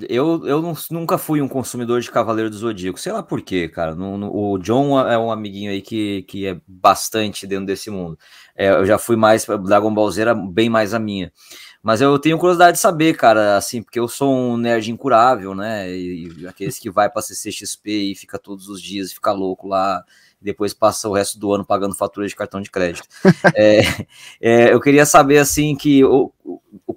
Eh, eu eu não, nunca fui um consumidor de Cavaleiro do Zodíaco, sei lá por quê, cara. o John é um amiguinho aí que, que é bastante dentro desse mundo. É, eu já fui mais Dragon Ball Z, era bem mais a minha. Mas eu tenho curiosidade de saber, cara, assim, porque eu sou um nerd incurável, né? E, e aqueles que vai pra CCXP e fica todos os dias, fica louco lá, e depois passa o resto do ano pagando faturas de cartão de crédito. é, é, eu queria saber, assim, que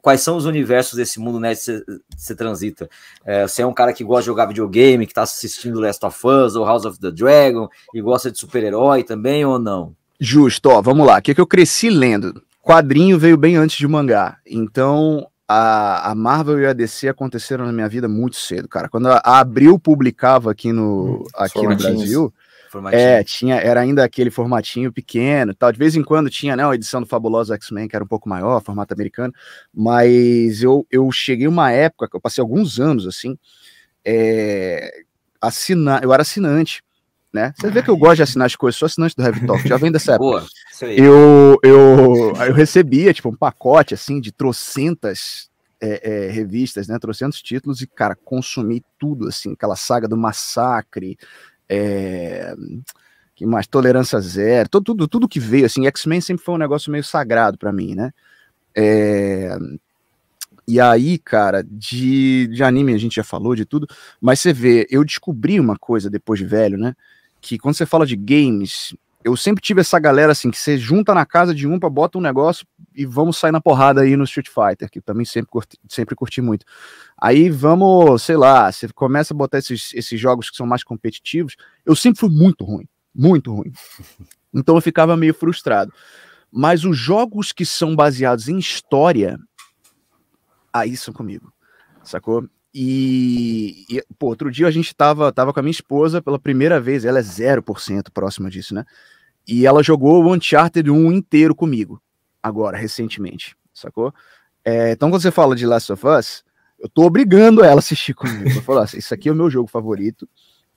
quais são os universos desse mundo né, que você transita. É, você é um cara que gosta de jogar videogame, que está assistindo Last of Us ou House of the Dragon, e gosta de super-herói também ou não? Justo, ó, vamos lá. O que, é que eu cresci lendo? Quadrinho veio bem antes de mangá. Então, a, Marvel e a DC aconteceram na minha vida muito cedo, cara. Quando a Abril publicava aqui no, hum, aqui no Brasil, Formatinho. É, tinha, era ainda aquele formatinho pequeno tal. De vez em quando tinha, né, uma edição do Fabuloso X-Men, que era um pouco maior, formato americano. Mas eu, eu cheguei uma época, eu passei alguns anos, assim, é, eu era assinante, né? Você vê que eu gosto de assinar as coisas, sou assinante do Heavy Talk, já vem dessa época. Boa, eu, eu, eu recebia, tipo, um pacote, assim, de trocentas é, é, revistas, né? Trouxe títulos e, cara, consumi tudo, assim, aquela saga do massacre, é, que mais? Tolerância zero, tudo, tudo, tudo que veio, assim, X-Men sempre foi um negócio meio sagrado para mim, né? É, e aí, cara, de, de anime a gente já falou de tudo, mas você vê, eu descobri uma coisa depois de velho, né? Que quando você fala de games, eu sempre tive essa galera assim, que você junta na casa de um para bota um negócio e vamos sair na porrada aí no Street Fighter, que também sempre curti, sempre curti muito. Aí vamos, sei lá, você começa a botar esses, esses jogos que são mais competitivos. Eu sempre fui muito ruim, muito ruim. Então eu ficava meio frustrado. Mas os jogos que são baseados em história, aí são comigo, sacou? E, e, pô, outro dia a gente tava, tava com a minha esposa pela primeira vez, ela é 0% próxima disso, né? E ela jogou o Uncharted 1 inteiro comigo, agora, recentemente, sacou? É, então, quando você fala de Last of Us, eu tô obrigando ela a assistir comigo. Eu falo assim, isso aqui é o meu jogo favorito.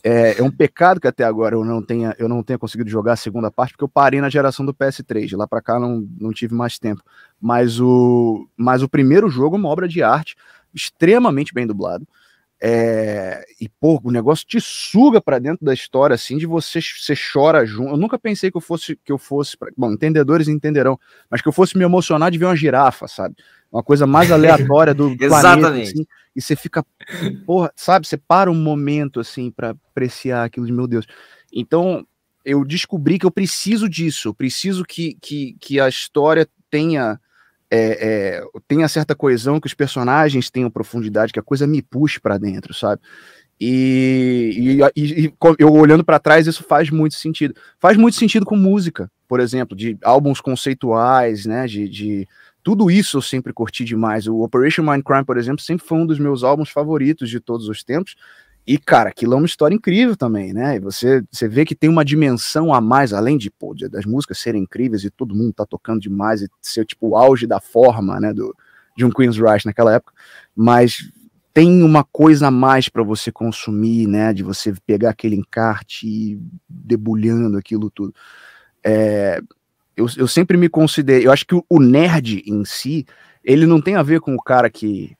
É, é, um pecado que até agora eu não tenha, eu não tenha conseguido jogar a segunda parte, porque eu parei na geração do PS3. De lá para cá não, não tive mais tempo. Mas o, mas o primeiro jogo é uma obra de arte extremamente bem dublado. É, e, pô, o negócio te suga para dentro da história, assim, de você, você chora junto. Eu nunca pensei que eu fosse, que eu fosse, pra, bom, entendedores entenderão, mas que eu fosse me emocionar de ver uma girafa, sabe? Uma coisa mais aleatória do planeta, assim, e você fica, porra, sabe? Você para um momento, assim, para apreciar aquilo meu Deus. Então, eu descobri que eu preciso disso, eu preciso que, que, que a história tenha é, é, tenha certa coesão, que os personagens tenham profundidade, que a coisa me puxe para dentro, sabe? E, e, e, e eu olhando para trás, isso faz muito sentido. Faz muito sentido com música, por exemplo, de álbuns conceituais, né? De, de tudo isso eu sempre curti demais. O Operation Mindcrime, por exemplo, sempre foi um dos meus álbuns favoritos de todos os tempos. E, cara, aquilo é uma história incrível também, né? E você, você vê que tem uma dimensão a mais, além de, pô, das músicas serem incríveis e todo mundo tá tocando demais e ser, tipo, o auge da forma, né, do, de um Queen's Rush naquela época. Mas tem uma coisa a mais para você consumir, né? De você pegar aquele encarte e debulhando aquilo tudo. É, eu, eu sempre me considerei... Eu acho que o nerd em si, ele não tem a ver com o cara que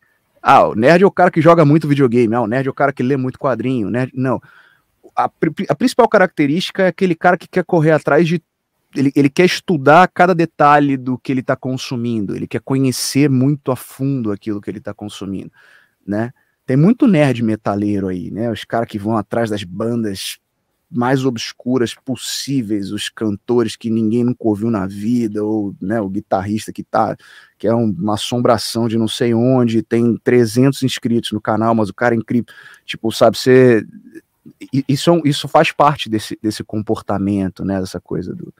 ah, o nerd é o cara que joga muito videogame, ah, o nerd é o cara que lê muito quadrinho, nerd. Não. A, a principal característica é aquele cara que quer correr atrás de. Ele, ele quer estudar cada detalhe do que ele está consumindo, ele quer conhecer muito a fundo aquilo que ele está consumindo, né? Tem muito nerd metaleiro aí, né? Os caras que vão atrás das bandas mais obscuras possíveis, os cantores que ninguém nunca ouviu na vida, ou né, o guitarrista que tá, que é um, uma assombração de não sei onde, tem 300 inscritos no canal, mas o cara é incrível, tipo, sabe, você isso, é isso faz parte desse, desse comportamento, né, dessa coisa do,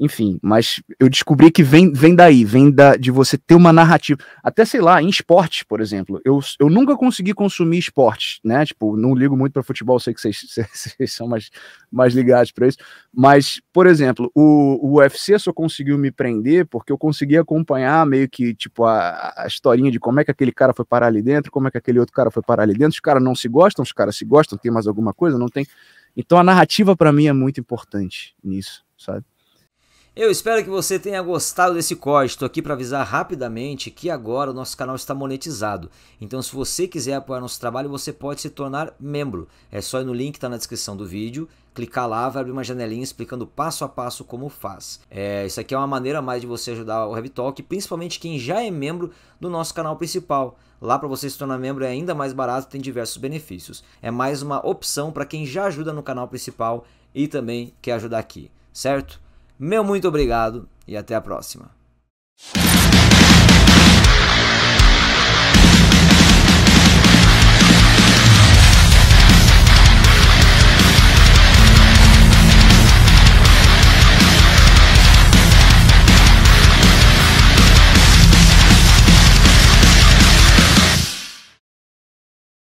enfim, mas eu descobri que vem, vem daí, vem da, de você ter uma narrativa. Até, sei lá, em esportes, por exemplo, eu, eu nunca consegui consumir esportes, né? Tipo, não ligo muito para futebol, sei que vocês, são mais, mais ligados para isso. Mas, por exemplo, o, o UFC só conseguiu me prender porque eu consegui acompanhar meio que, tipo, a, a historinha de como é que aquele cara foi parar ali dentro, como é que aquele outro cara foi parar ali dentro. Os caras não se gostam, os caras se gostam, tem mais alguma coisa, não tem. Então a narrativa para mim é muito importante nisso, sabe? Eu espero que você tenha gostado desse corte. Estou aqui para avisar rapidamente que agora o nosso canal está monetizado. Então, se você quiser apoiar nosso trabalho, você pode se tornar membro. É só ir no link que está na descrição do vídeo, clicar lá, vai abrir uma janelinha explicando passo a passo como faz. É, isso aqui é uma maneira mais de você ajudar o RevTalk, principalmente quem já é membro do nosso canal principal. Lá para você se tornar membro é ainda mais barato, tem diversos benefícios. É mais uma opção para quem já ajuda no canal principal e também quer ajudar aqui, certo? Meu muito obrigado e até a próxima.